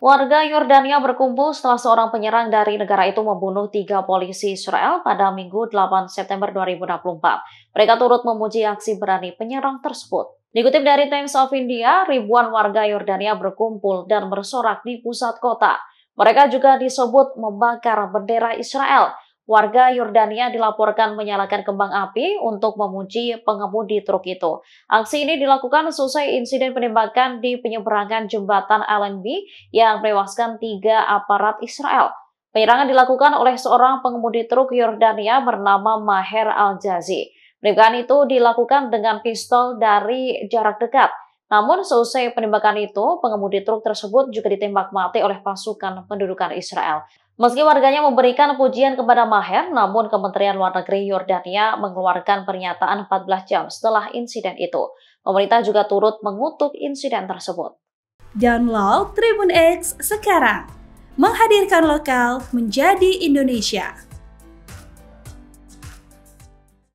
Warga Yordania berkumpul setelah seorang penyerang dari negara itu membunuh tiga polisi Israel pada Minggu 8 September 2024. Mereka turut memuji aksi berani penyerang tersebut. Dikutip dari Times of India, ribuan warga Yordania berkumpul dan bersorak di pusat kota. Mereka juga disebut membakar bendera Israel Warga Yordania dilaporkan menyalakan kembang api untuk memuji pengemudi truk itu. Aksi ini dilakukan seusai insiden penembakan di penyeberangan jembatan LNB yang menewaskan tiga aparat Israel. Penyerangan dilakukan oleh seorang pengemudi truk Yordania bernama Maher Al-Jazi. Penembakan itu dilakukan dengan pistol dari jarak dekat. Namun seusai penembakan itu, pengemudi truk tersebut juga ditembak mati oleh pasukan pendudukan Israel. Meski warganya memberikan pujian kepada Maher, namun Kementerian Luar Negeri Yordania mengeluarkan pernyataan 14 jam setelah insiden itu. Pemerintah juga turut mengutuk insiden tersebut. Download Tribun X sekarang. Menghadirkan lokal menjadi Indonesia.